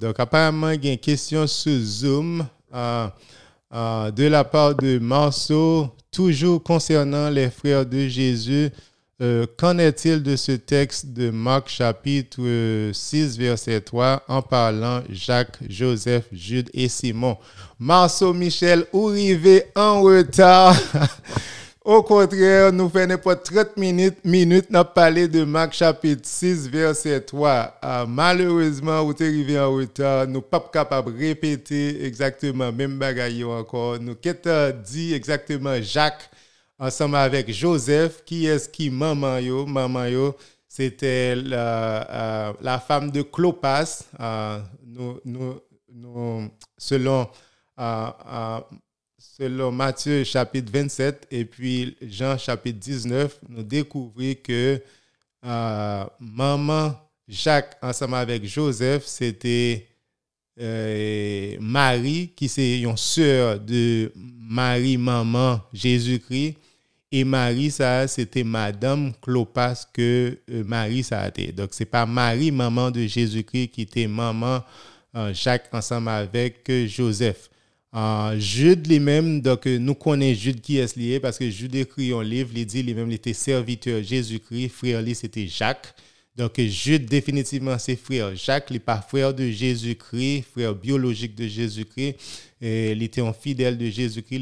Donc, apparemment, il y a une question sur Zoom euh, euh, de la part de Marceau, toujours concernant les frères de Jésus. Euh, qu'en est-il de ce texte de Marc chapitre 6, verset 3, en parlant Jacques, Joseph, Jude et Simon? Marceau Michel, arrivé en retard. Au contraire, nous faisons pour 30 minutes, minutes, n'a parlé de Marc chapitre 6, verset 3. Ah, malheureusement, vous êtes arrivé en retard, nous pas capable de répéter exactement même bagaille encore. Nous avons dit exactement Jacques, ensemble avec Joseph, qui est-ce qui maman yo, maman c'était ah, la, femme de Clopas, ah, nous, selon selon Matthieu chapitre 27 et puis Jean chapitre 19, nous découvrons que euh, maman Jacques, ensemble avec Joseph, c'était euh, Marie, qui c'est une sœur de Marie, maman Jésus-Christ. Et Marie, ça, c'était Madame Clopas que euh, Marie, ça a été. Donc, c'est pas Marie, maman de Jésus-Christ, qui était maman Jacques ensemble avec Joseph. Ah, Jude lui-même, donc euh, nous connaissons Jude qui est lié parce que Jude écrit un livre, il dit lui-même, il était serviteur Jésus-Christ, frère lui c'était Jacques. Donc Jude définitivement c'est frère Jacques, il n'est pas frère de Jésus-Christ, frère biologique de Jésus-Christ, il était un fidèle de Jésus-Christ,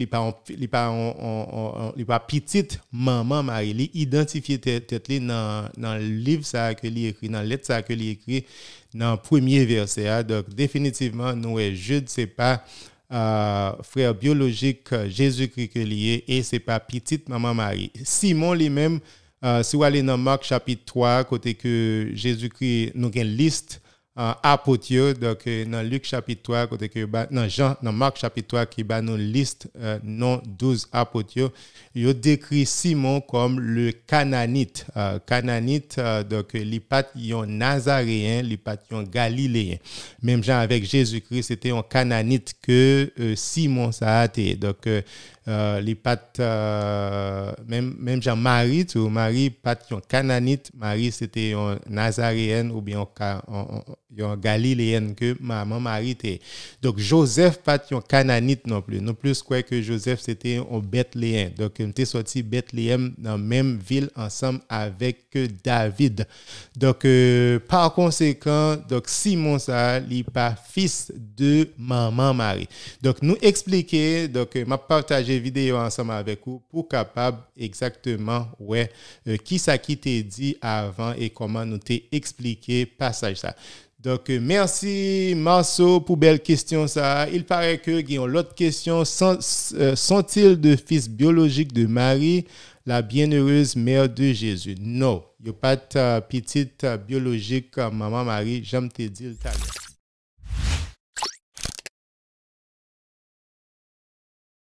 il n'est pas, petite maman Marie, il identifié tête dans, dans le livre ça que lui écrit, dans lettre ça que lui écrit, dans le premier verset. Hein. Donc définitivement, nous, Jude, c'est pas... Euh, frère biologique euh, Jésus-Christ lié et c'est pas petite maman Marie. Simon lui-même, euh, si vous allez dans Marc chapitre 3, côté que Jésus-Christ nous a une liste euh, apôtieux donc dans Luc chapitre 3 côté que dans Jean dans Marc chapitre 3 qui nous liste euh, non 12 apôtieux il décrit Simon comme le cananite canaanite euh, cananite donc l'ipat nazaréen l'ipat galiléen même Jean avec Jésus-Christ c'était un cananite que Simon ça a été donc l'ipat même même Jean Marie ou Marie pat un cananite Marie c'était un nazaréen ou bien un Yon Galileen ke maman mari te. Dok Joseph pat yon kananit non pli. Non plis kwe ke Joseph sete yon Bethlehem. Dok mte soti Bethlehem nan menm vil ansam avek ke David. Dok euh, par konsekwen, Simon sa li pa fis de maman mari. Dok nou eksplike, euh, ma partaje video ansam avek ou pou kapab eksakteman wè euh, ki sa ki te di avan e koman nou te eksplike pasaj sa. Donc, euh, merci Marceau pour belle question. Ça. Il paraît que ont l'autre question. Euh, sont-ils de fils biologiques de Marie, la bienheureuse mère de Jésus? Non, il n'y a pas de euh, petite biologique maman Marie. J'aime te dire talent.